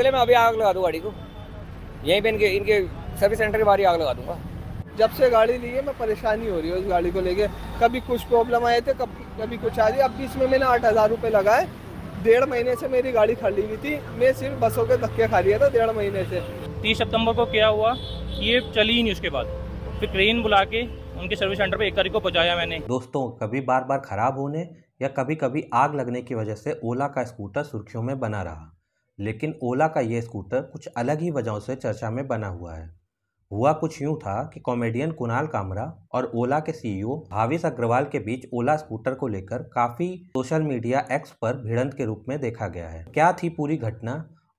चले मैं अभी आग लगा दूँ गाड़ी को यहीं पे इनके इनके सर्विस सेंटर के बाहर ही आग लगा दूंगा जब से गाड़ी ली है मैं परेशानी हो रही है उस गाड़ी को लेके कभी कुछ प्रॉब्लम आए थे कभी कभी कुछ आ रही अब बीच में मैंने आठ हज़ार रुपये लगाए डेढ़ महीने से मेरी गाड़ी खड़ी हुई थी मैं सिर्फ बसों के धक्के खा लिया था तो डेढ़ महीने से तीस सितंबर को क्या हुआ ये चली ही नहीं उसके बाद फिर ट्रेन बुला के उनके सर्विस सेंटर पर एक तारीख को पहुँचाया मैंने दोस्तों कभी बार बार खराब होने या कभी कभी आग लगने की वजह से ओला का स्कूटर सुर्खियों में बना रहा लेकिन ओला का ये स्कूटर कुछ अलग ही वजहों से चर्चा में बना हुआ है हुआ कुछ यूं था कि कॉमेडियन कुणाल कामरा और ओला के सीईओ भाविस अग्रवाल के बीच ओला स्कूटर को लेकर काफ़ी सोशल मीडिया एक्स पर भिड़ंत के रूप में देखा गया है क्या थी पूरी घटना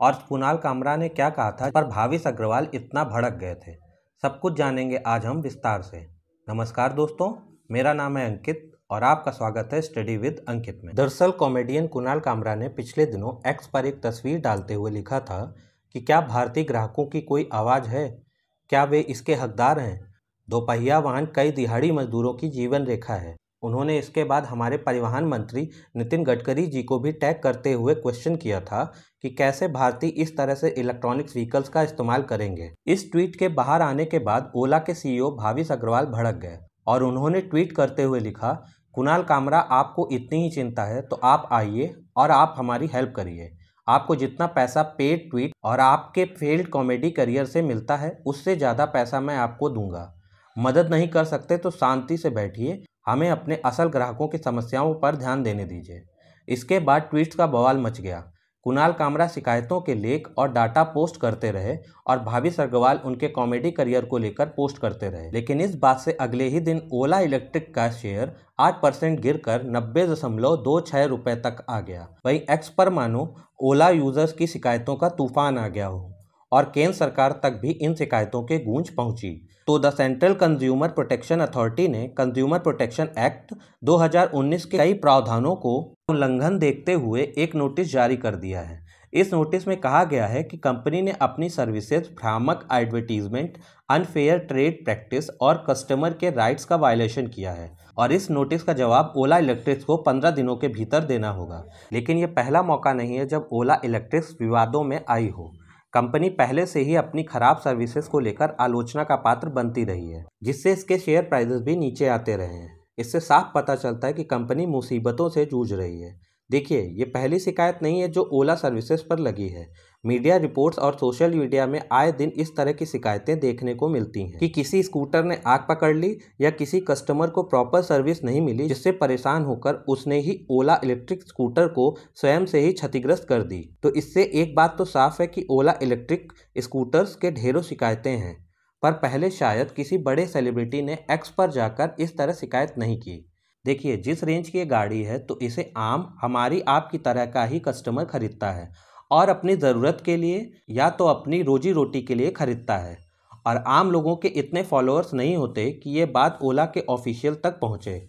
और कुणाल कामरा ने क्या कहा था पर भाविस अग्रवाल इतना भड़क गए थे सब कुछ जानेंगे आज हम विस्तार से नमस्कार दोस्तों मेरा नाम है अंकित और आपका स्वागत है स्टडी विद अंकित में दरअसल कॉमेडियन कुणाल कामरा ने पिछले दिनों एक्स पर एक तस्वीर डालते हुए लिखा था कि क्या भारतीय ग्राहकों की कोई आवाज़ है क्या वे इसके हकदार हैं दोपहिया वाहन कई दिहाड़ी मजदूरों की जीवन रेखा है उन्होंने इसके बाद हमारे परिवहन मंत्री नितिन गडकरी जी को भी टैग करते हुए क्वेश्चन किया था कि कैसे भारतीय इस तरह से इलेक्ट्रॉनिक्स व्हीकल्स का इस्तेमाल करेंगे इस ट्वीट के बाहर आने के बाद ओला के सीईओ भाविस अग्रवाल भड़क गए और उन्होंने ट्वीट करते हुए लिखा कुणाल कामरा आपको इतनी ही चिंता है तो आप आइए और आप हमारी हेल्प करिए आपको जितना पैसा पेड ट्वीट और आपके फेल्ड कॉमेडी करियर से मिलता है उससे ज़्यादा पैसा मैं आपको दूंगा मदद नहीं कर सकते तो शांति से बैठिए हमें अपने असल ग्राहकों की समस्याओं पर ध्यान देने दीजिए इसके बाद ट्वीट का बवाल मच गया कुणाल कामरा शिकायतों के लेख और डाटा पोस्ट करते रहे और भाभी सरगवाल उनके कॉमेडी करियर को लेकर पोस्ट करते रहे लेकिन इस बात से अगले ही दिन ओला इलेक्ट्रिक का शेयर 8 परसेंट गिर कर नब्बे दशमलव दो छः रुपये तक आ गया वहीं एक्स पर मानो ओला यूजर्स की शिकायतों का तूफान आ गया हो और केंद्र सरकार तक भी इन शिकायतों के गूंज पहुंची तो the central consumer protection authority ने कंज्यूमर प्रोटेक्शन एक्ट 2019 के कई प्रावधानों को उल्लंघन देखते हुए एक नोटिस जारी कर दिया है इस नोटिस में कहा गया है कि कंपनी ने अपनी सर्विसेज भ्रामक एडवर्टीजमेंट अनफेयर ट्रेड प्रैक्टिस और कस्टमर के राइट्स का वायलेशन किया है और इस नोटिस का जवाब ओला इलेक्ट्रिक्स को पंद्रह दिनों के भीतर देना होगा लेकिन यह पहला मौका नहीं है जब ओला इलेक्ट्रिक्स विवादों में आई हो कंपनी पहले से ही अपनी खराब सर्विसेज को लेकर आलोचना का पात्र बनती रही है जिससे इसके शेयर प्राइजेस भी नीचे आते रहे हैं इससे साफ पता चलता है कि कंपनी मुसीबतों से जूझ रही है देखिए ये पहली शिकायत नहीं है जो ओला सर्विसेज पर लगी है मीडिया रिपोर्ट्स और सोशल मीडिया में आए दिन इस तरह की शिकायतें देखने को मिलती हैं कि किसी स्कूटर ने आग पकड़ ली या किसी कस्टमर को प्रॉपर सर्विस नहीं मिली जिससे परेशान होकर उसने ही ओला इलेक्ट्रिक स्कूटर को स्वयं से ही क्षतिग्रस्त कर दी तो इससे एक बात तो साफ है कि ओला इलेक्ट्रिक स्कूटर्स के ढेरों शिकायतें हैं पर पहले शायद किसी बड़े सेलिब्रिटी ने एक्स पर जाकर इस तरह शिकायत नहीं की देखिए जिस रेंज की गाड़ी है तो इसे आम हमारी आपकी तरह का ही कस्टमर खरीदता है और अपनी ज़रूरत के लिए या तो अपनी रोजी रोटी के लिए खरीदता है और आम लोगों के इतने फॉलोअर्स नहीं होते कि ये बात ओला के ऑफिशियल तक पहुँचे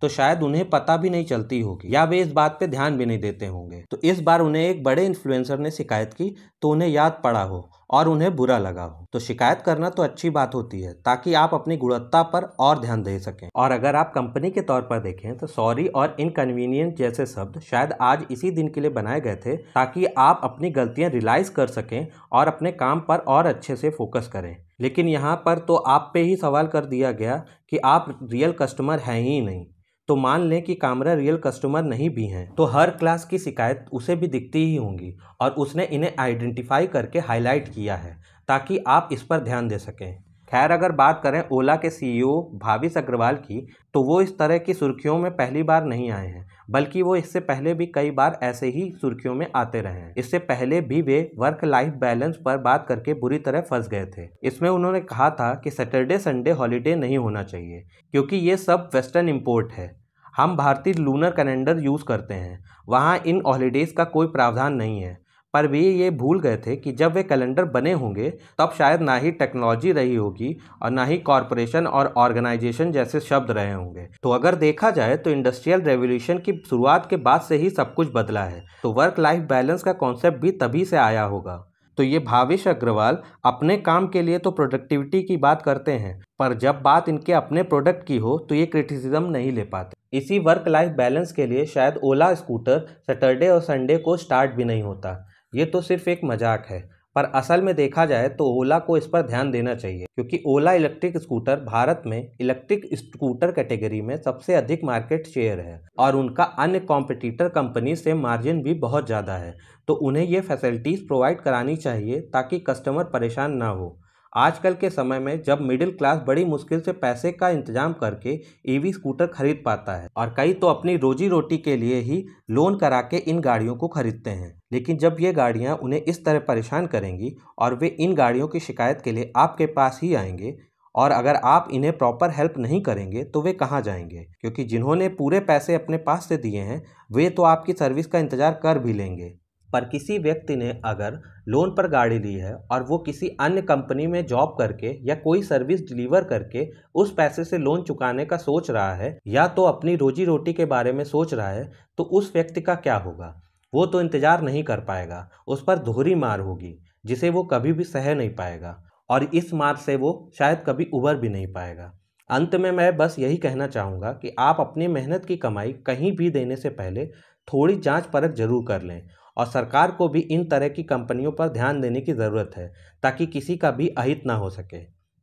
तो शायद उन्हें पता भी नहीं चलती होगी या वे इस बात पे ध्यान भी नहीं देते होंगे तो इस बार उन्हें एक बड़े इन्फ्लुएंसर ने शिकायत की तो उन्हें याद पड़ा हो और उन्हें बुरा लगा हो तो शिकायत करना तो अच्छी बात होती है ताकि आप अपनी गुणवत्ता पर और ध्यान दे सकें और अगर आप कंपनी के तौर पर देखें तो सॉरी और इनकन्वीनियंट जैसे शब्द शायद आज इसी दिन के लिए बनाए गए थे ताकि आप अपनी गलतियां रियलाइज कर सकें और अपने काम पर और अच्छे से फोकस करें लेकिन यहाँ पर तो आप पे ही सवाल कर दिया गया कि आप रियल कस्टमर हैं ही नहीं तो मान लें कि कामरा रियल कस्टमर नहीं भी हैं तो हर क्लास की शिकायत उसे भी दिखती ही होंगी और उसने इन्हें आइडेंटिफाई करके हाईलाइट किया है ताकि आप इस पर ध्यान दे सकें खैर अगर बात करें ओला के सीईओ e भाविस अग्रवाल की तो वो इस तरह की सुर्खियों में पहली बार नहीं आए हैं बल्कि वो इससे पहले भी कई बार ऐसे ही सुर्खियों में आते रहे हैं इससे पहले भी वे वर्क लाइफ बैलेंस पर बात करके बुरी तरह फंस गए थे इसमें उन्होंने कहा था कि सैटरडे संडे हॉलीडे नहीं होना चाहिए क्योंकि ये सब वेस्टर्न इम्पोर्ट है हम भारतीय लूनर कैलेंडर यूज़ करते हैं वहाँ इन हॉलीडेज़ का कोई प्रावधान नहीं है पर वे ये भूल गए थे कि जब वे कैलेंडर बने होंगे तब शायद ना ही टेक्नोलॉजी रही होगी और ना ही कॉरपोरेशन और ऑर्गेनाइजेशन जैसे शब्द रहे होंगे तो अगर देखा जाए तो इंडस्ट्रियल रेवोल्यूशन की शुरुआत के बाद से ही सब कुछ बदला है तो वर्क लाइफ बैलेंस का कॉन्सेप्ट भी तभी से आया होगा तो ये भावेश अग्रवाल अपने काम के लिए तो प्रोडक्टिविटी की बात करते हैं पर जब बात इनके अपने प्रोडक्ट की हो तो ये क्रिटिसिज्म नहीं ले पाते इसी वर्क लाइफ बैलेंस के लिए शायद ओला स्कूटर सैटरडे और संडे को स्टार्ट भी नहीं होता ये तो सिर्फ एक मजाक है पर असल में देखा जाए तो ओला को इस पर ध्यान देना चाहिए क्योंकि ओला इलेक्ट्रिक स्कूटर भारत में इलेक्ट्रिक स्कूटर कैटेगरी में सबसे अधिक मार्केट शेयर है और उनका अन्य कॉम्पिटिटर कंपनी से मार्जिन भी बहुत ज़्यादा है तो उन्हें ये फैसिलिटीज़ प्रोवाइड करानी चाहिए ताकि कस्टमर परेशान ना हो आजकल के समय में जब मिडिल क्लास बड़ी मुश्किल से पैसे का इंतजाम करके ईवी e स्कूटर खरीद पाता है और कई तो अपनी रोजी रोटी के लिए ही लोन करा के इन गाड़ियों को खरीदते हैं लेकिन जब ये गाड़ियाँ उन्हें इस तरह परेशान करेंगी और वे इन गाड़ियों की शिकायत के लिए आपके पास ही आएंगे और अगर आप इन्हें प्रॉपर हेल्प नहीं करेंगे तो वे कहाँ जाएंगे क्योंकि जिन्होंने पूरे पैसे अपने पास से दिए हैं वे तो आपकी सर्विस का इंतज़ार कर भी लेंगे पर किसी व्यक्ति ने अगर लोन पर गाड़ी ली है और वो किसी अन्य कंपनी में जॉब करके या कोई सर्विस डिलीवर करके उस पैसे से लोन चुकाने का सोच रहा है या तो अपनी रोजी रोटी के बारे में सोच रहा है तो उस व्यक्ति का क्या होगा वो तो इंतज़ार नहीं कर पाएगा उस पर दोहरी मार होगी जिसे वो कभी भी सह नहीं पाएगा और इस मार से वो शायद कभी उबर भी नहीं पाएगा अंत में मैं बस यही कहना चाहूँगा कि आप अपनी मेहनत की कमाई कहीं भी देने से पहले थोड़ी जांच परख जरूर कर लें और सरकार को भी इन तरह की कंपनियों पर ध्यान देने की ज़रूरत है ताकि किसी का भी अहित ना हो सके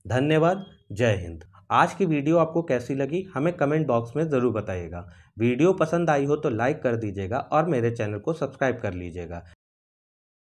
धन्यवाद जय हिंद आज की वीडियो आपको कैसी लगी हमें कमेंट बॉक्स में ज़रूर बताइएगा वीडियो पसंद आई हो तो लाइक कर दीजिएगा और मेरे चैनल को सब्सक्राइब कर लीजिएगा